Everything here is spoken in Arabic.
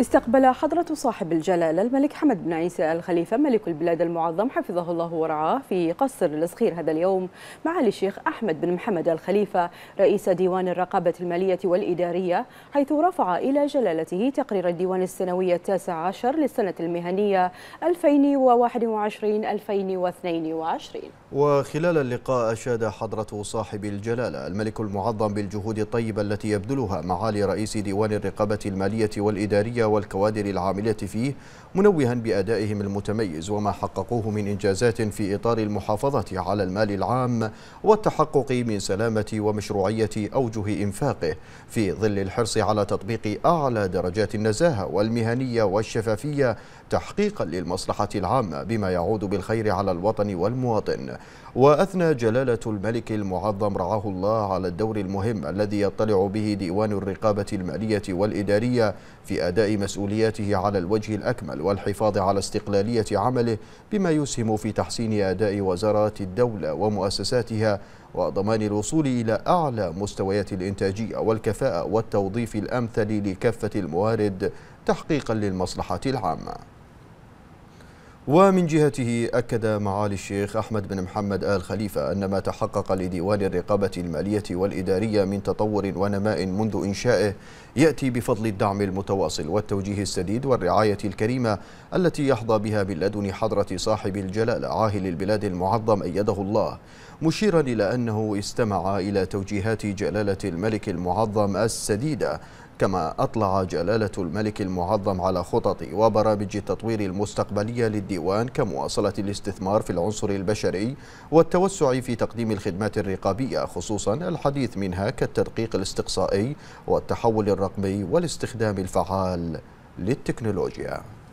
استقبل حضرة صاحب الجلالة الملك حمد بن عيسى الخليفة ملك البلاد المعظم حفظه الله ورعاه في قصر الصغير هذا اليوم معالي الشيخ أحمد بن محمد الخليفة رئيس ديوان الرقابة المالية والإدارية حيث رفع إلى جلالته تقرير الديوان السنوي التاسع عشر للسنة المهنية 2021-2022 وخلال اللقاء أشاد حضرة صاحب الجلالة الملك المعظم بالجهود الطيبة التي يبذلها معالي رئيس ديوان الرقابة المالية والإدارية والكوادر العاملة فيه منوها بأدائهم المتميز وما حققوه من إنجازات في إطار المحافظة على المال العام والتحقق من سلامة ومشروعية أوجه إنفاقه في ظل الحرص على تطبيق أعلى درجات النزاهة والمهنية والشفافية تحقيقا للمصلحة العامة بما يعود بالخير على الوطن والمواطن وأثنى جلالة الملك المعظم رعاه الله على الدور المهم الذي يطلع به ديوان الرقابة المالية والإدارية في أداء مسؤولياته على الوجه الأكمل والحفاظ على استقلالية عمله بما يسهم في تحسين أداء وزارات الدولة ومؤسساتها وضمان الوصول إلى أعلى مستويات الإنتاجية والكفاءة والتوظيف الأمثل لكافة الموارد تحقيقا للمصلحة العامة ومن جهته أكد معالي الشيخ أحمد بن محمد آل خليفة أن ما تحقق لديوان الرقابة المالية والإدارية من تطور ونماء منذ إنشائه يأتي بفضل الدعم المتواصل والتوجيه السديد والرعاية الكريمة التي يحظى بها من لدن حضرة صاحب الجلالة عاهل البلاد المعظم أيده الله مشيرا إلى أنه استمع إلى توجيهات جلالة الملك المعظم السديدة كما أطلع جلالة الملك المعظم على خطط وبرامج التطوير المستقبلية للديوان كمواصلة الاستثمار في العنصر البشري والتوسع في تقديم الخدمات الرقابية خصوصا الحديث منها كالتدقيق الاستقصائي والتحول الرقمي والاستخدام الفعال للتكنولوجيا